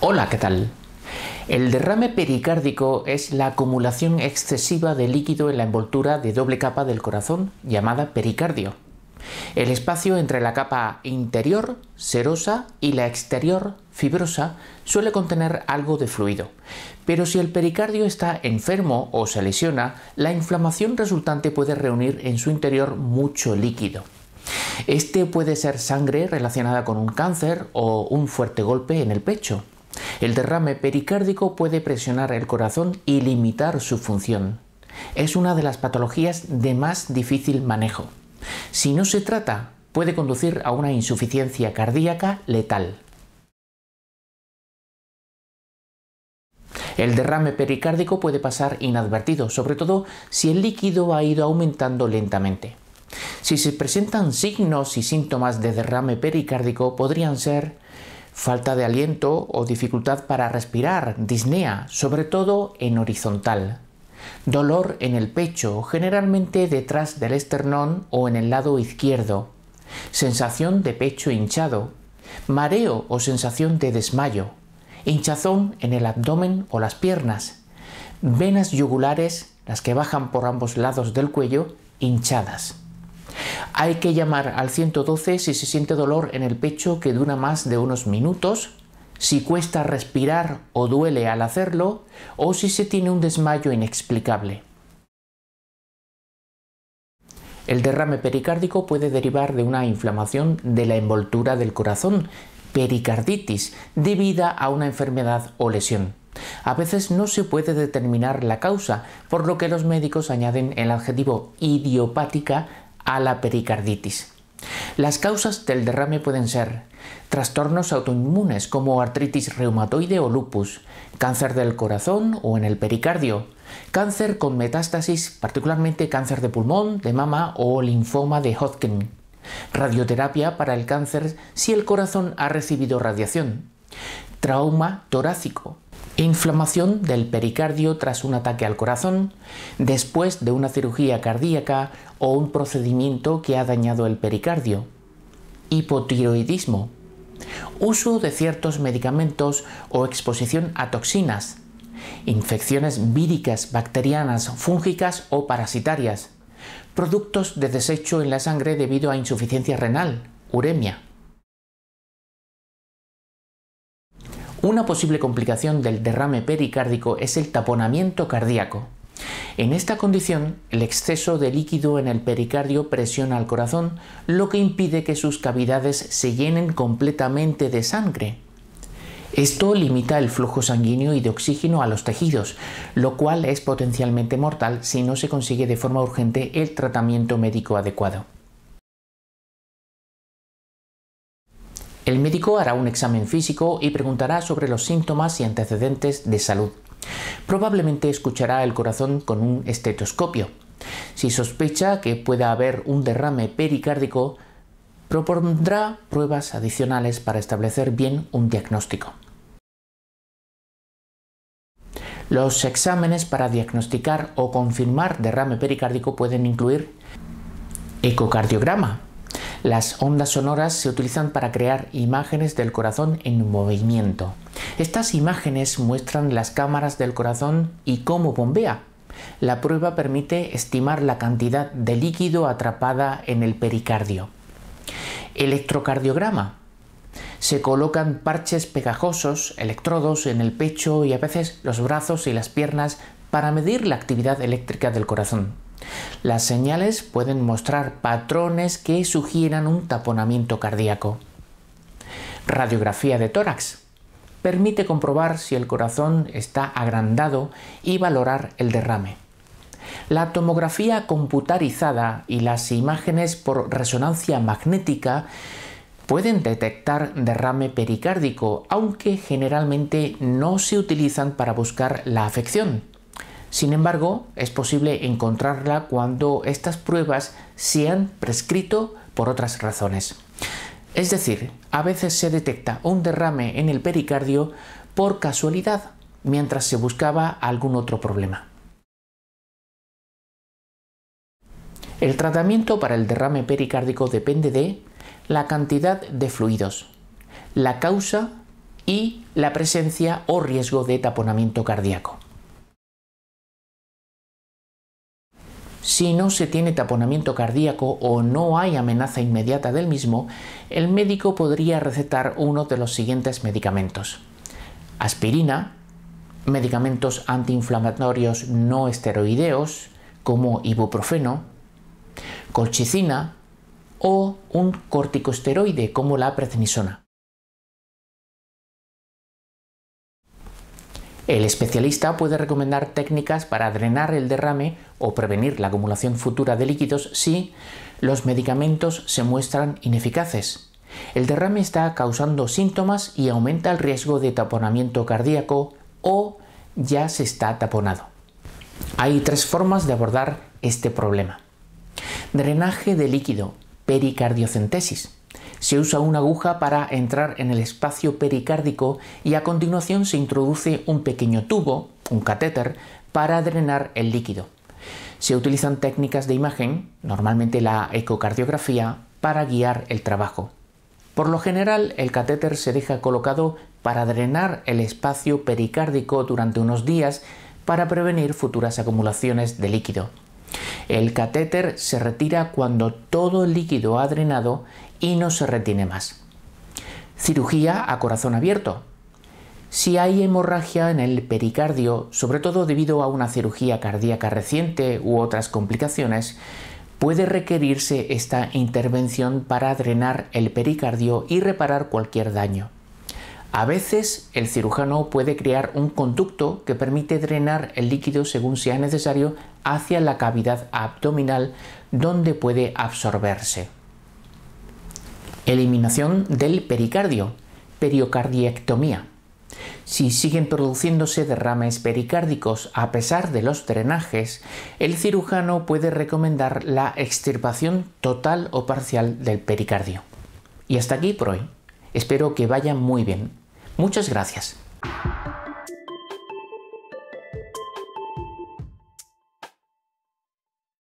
Hola, ¿qué tal? El derrame pericárdico es la acumulación excesiva de líquido en la envoltura de doble capa del corazón, llamada pericardio. El espacio entre la capa interior, serosa, y la exterior, fibrosa, suele contener algo de fluido. Pero si el pericardio está enfermo o se lesiona, la inflamación resultante puede reunir en su interior mucho líquido. Este puede ser sangre relacionada con un cáncer o un fuerte golpe en el pecho. El derrame pericárdico puede presionar el corazón y limitar su función. Es una de las patologías de más difícil manejo. Si no se trata, puede conducir a una insuficiencia cardíaca letal. El derrame pericárdico puede pasar inadvertido, sobre todo si el líquido ha ido aumentando lentamente. Si se presentan signos y síntomas de derrame pericárdico podrían ser falta de aliento o dificultad para respirar, disnea, sobre todo en horizontal, dolor en el pecho, generalmente detrás del esternón o en el lado izquierdo, sensación de pecho hinchado, mareo o sensación de desmayo, hinchazón en el abdomen o las piernas, venas yugulares, las que bajan por ambos lados del cuello, hinchadas. Hay que llamar al 112 si se siente dolor en el pecho que dura más de unos minutos, si cuesta respirar o duele al hacerlo, o si se tiene un desmayo inexplicable. El derrame pericárdico puede derivar de una inflamación de la envoltura del corazón, pericarditis, debida a una enfermedad o lesión. A veces no se puede determinar la causa, por lo que los médicos añaden el adjetivo idiopática a la pericarditis. Las causas del derrame pueden ser trastornos autoinmunes como artritis reumatoide o lupus, cáncer del corazón o en el pericardio, cáncer con metástasis, particularmente cáncer de pulmón, de mama o linfoma de Hodgkin, radioterapia para el cáncer si el corazón ha recibido radiación, trauma torácico, Inflamación del pericardio tras un ataque al corazón, después de una cirugía cardíaca o un procedimiento que ha dañado el pericardio. Hipotiroidismo. Uso de ciertos medicamentos o exposición a toxinas. Infecciones víricas, bacterianas, fúngicas o parasitarias. Productos de desecho en la sangre debido a insuficiencia renal, uremia. Una posible complicación del derrame pericárdico es el taponamiento cardíaco. En esta condición, el exceso de líquido en el pericardio presiona al corazón, lo que impide que sus cavidades se llenen completamente de sangre. Esto limita el flujo sanguíneo y de oxígeno a los tejidos, lo cual es potencialmente mortal si no se consigue de forma urgente el tratamiento médico adecuado. El médico hará un examen físico y preguntará sobre los síntomas y antecedentes de salud. Probablemente escuchará el corazón con un estetoscopio. Si sospecha que pueda haber un derrame pericárdico, propondrá pruebas adicionales para establecer bien un diagnóstico. Los exámenes para diagnosticar o confirmar derrame pericárdico pueden incluir ecocardiograma, las ondas sonoras se utilizan para crear imágenes del corazón en movimiento. Estas imágenes muestran las cámaras del corazón y cómo bombea. La prueba permite estimar la cantidad de líquido atrapada en el pericardio. Electrocardiograma. Se colocan parches pegajosos, electrodos en el pecho y a veces los brazos y las piernas para medir la actividad eléctrica del corazón. Las señales pueden mostrar patrones que sugieran un taponamiento cardíaco. Radiografía de tórax. Permite comprobar si el corazón está agrandado y valorar el derrame. La tomografía computarizada y las imágenes por resonancia magnética pueden detectar derrame pericárdico, aunque generalmente no se utilizan para buscar la afección sin embargo, es posible encontrarla cuando estas pruebas se han prescrito por otras razones. Es decir, a veces se detecta un derrame en el pericardio por casualidad mientras se buscaba algún otro problema. El tratamiento para el derrame pericárdico depende de la cantidad de fluidos, la causa y la presencia o riesgo de taponamiento cardíaco. Si no se tiene taponamiento cardíaco o no hay amenaza inmediata del mismo, el médico podría recetar uno de los siguientes medicamentos. Aspirina, medicamentos antiinflamatorios no esteroideos como ibuprofeno, colchicina o un corticosteroide como la prednisona. El especialista puede recomendar técnicas para drenar el derrame o prevenir la acumulación futura de líquidos si los medicamentos se muestran ineficaces. El derrame está causando síntomas y aumenta el riesgo de taponamiento cardíaco o ya se está taponado. Hay tres formas de abordar este problema. Drenaje de líquido, pericardiocentesis. Se usa una aguja para entrar en el espacio pericárdico y a continuación se introduce un pequeño tubo, un catéter, para drenar el líquido. Se utilizan técnicas de imagen, normalmente la ecocardiografía, para guiar el trabajo. Por lo general, el catéter se deja colocado para drenar el espacio pericárdico durante unos días para prevenir futuras acumulaciones de líquido. El catéter se retira cuando todo el líquido ha drenado y no se retiene más. Cirugía a corazón abierto. Si hay hemorragia en el pericardio, sobre todo debido a una cirugía cardíaca reciente u otras complicaciones, puede requerirse esta intervención para drenar el pericardio y reparar cualquier daño. A veces el cirujano puede crear un conducto que permite drenar el líquido según sea necesario hacia la cavidad abdominal donde puede absorberse. Eliminación del pericardio, periocardiectomía. Si siguen produciéndose derrames pericárdicos a pesar de los drenajes, el cirujano puede recomendar la extirpación total o parcial del pericardio. Y hasta aquí por hoy. Espero que vaya muy bien. Muchas gracias.